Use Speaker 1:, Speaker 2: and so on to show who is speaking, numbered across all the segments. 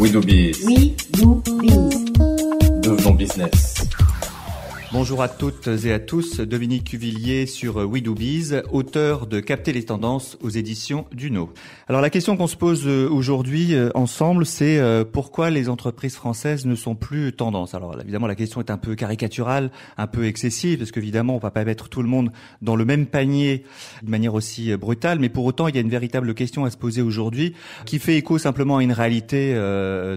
Speaker 1: We do biz. We do biz. Devenons business. Bonjour à toutes et à tous, Dominique Cuvillier sur We Biz, auteur de Capter les tendances aux éditions Duno. Alors la question qu'on se pose euh, aujourd'hui euh, ensemble, c'est euh, pourquoi les entreprises françaises ne sont plus tendances Alors évidemment la question est un peu caricaturale, un peu excessive, parce qu'évidemment on ne va pas mettre tout le monde dans le même panier de manière aussi brutale, mais pour autant il y a une véritable question à se poser aujourd'hui qui fait écho simplement à une réalité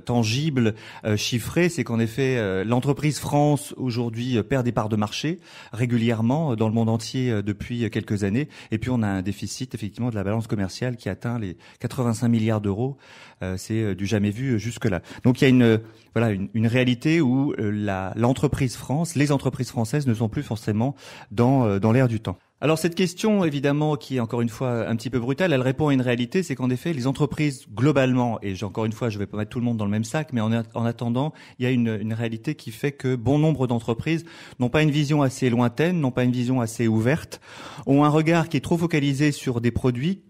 Speaker 1: tangible, chiffrée, c'est qu'en effet l'entreprise France aujourd'hui perd départ des parts de marché régulièrement euh, dans le monde entier euh, depuis euh, quelques années. Et puis on a un déficit effectivement de la balance commerciale qui atteint les 85 milliards d'euros. c'est du jamais vu jusque-là. Donc il y a une voilà une, réalité où l'entreprise France, les entreprises françaises ne sont plus forcément dans dans l'air du temps. Alors cette question, évidemment, qui est encore une fois un petit peu brutale, elle répond à une réalité, c'est qu'en effet, les entreprises globalement, et encore une fois, je ne vais pas mettre tout le monde dans le même sac, mais en, attendant, il y a une, réalité qui fait que bon nombre d'entreprises n'ont pas une vision assez lointaine, n'ont pas une vision assez ouverte, ont un regard qui est trop focalisé sur des produits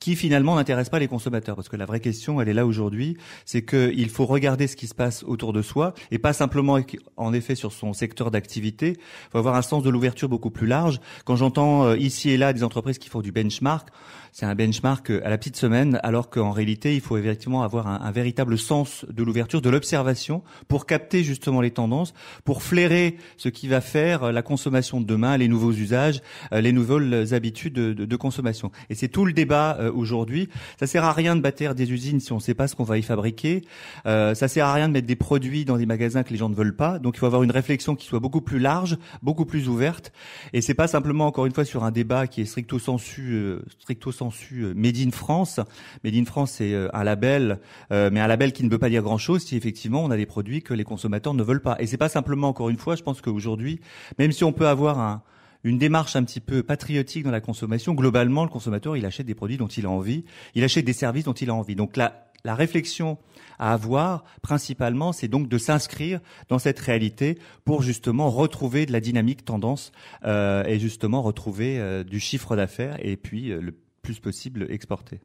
Speaker 1: qui finalement n'intéresse pas les consommateurs. Parce que la vraie question, elle est là aujourd'hui, c'est que il faut regarder ce qui se passe autour de soi et pas simplement, en effet, sur son secteur d'activité. Il faut avoir un sens de l'ouverture beaucoup plus large. Quand j'entends euh, ici et là des entreprises qui font du benchmark, c'est un benchmark euh, à la petite semaine, alors qu'en réalité, il faut effectivement avoir un, véritable sens de l'ouverture, de l'observation, pour capter justement les tendances, pour flairer ce qui va faire euh, la consommation de demain, les nouveaux usages, les nouvelles habitudes de, consommation. Et c'est tout le débat euh, aujourd'hui. Ça sert à rien de bâtir des usines si on ne sait pas ce qu'on va y fabriquer. Euh, ça sert à rien de mettre des produits dans des magasins que les gens ne veulent pas. Donc il faut avoir une réflexion qui soit beaucoup plus large, beaucoup plus ouverte. Et c'est pas simplement encore une fois sur un débat qui est stricto sensu, euh, stricto sensu euh, Made in France. Made in France c'est un label, mais un label qui ne veut pas dire grand chose si effectivement on a des produits que les consommateurs ne veulent pas. Et c'est pas simplement encore une fois, je pense qu'aujourd'hui, même si on peut avoir un une démarche un petit peu patriotique dans la consommation. Globalement, le consommateur, il achète des produits dont il a envie, il achète des services dont il a envie. Donc là, la réflexion à avoir principalement, c'est donc de s'inscrire dans cette réalité pour justement retrouver de la dynamique tendance euh, et justement retrouver euh, du chiffre d'affaires et puis euh, le plus possible exporter.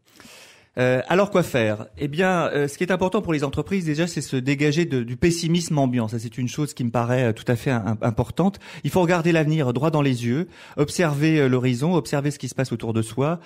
Speaker 1: Euh, alors quoi faire Eh bien, euh, ce qui est important pour les entreprises déjà, c'est se dégager du pessimisme ambiant. Ça, c'est une chose qui me paraît euh, tout à fait importante. Il faut regarder l'avenir droit dans les yeux, observer l'horizon, observer ce qui se passe autour de soi,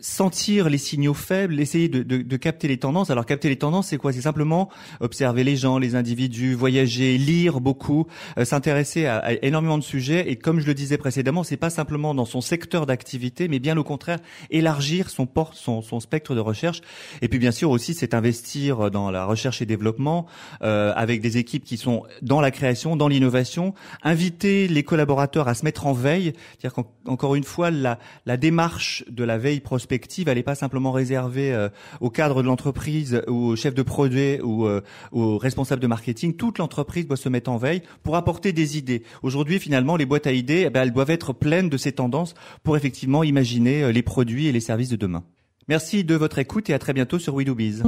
Speaker 1: sentir les signaux faibles, essayer de, capter les tendances. Alors capter les tendances, c'est quoi C'est simplement observer les gens, les individus, voyager, lire beaucoup, s'intéresser à, énormément de sujets. Et comme je le disais précédemment, c'est pas simplement dans son secteur d'activité, mais bien au contraire élargir son port son, spectre de recherche. Et puis bien sûr aussi, c'est investir euh, dans la recherche et développement euh, avec des équipes qui sont dans la création, dans l'innovation, inviter les collaborateurs à se mettre en veille. C'est-à-dire qu'encore une fois, la, démarche de la veille prospective, elle n'est pas simplement réservée euh, au cadre de l'entreprise, ou au chef de projet ou aux au responsable de marketing. Toute l'entreprise doit se mettre en veille pour apporter des idées. Aujourd'hui, finalement, les boîtes à idées, eh ben, elles doivent être pleines de ces tendances pour effectivement imaginer les produits et les services de demain. Merci de votre écoute et à très bientôt sur WeDoBiz.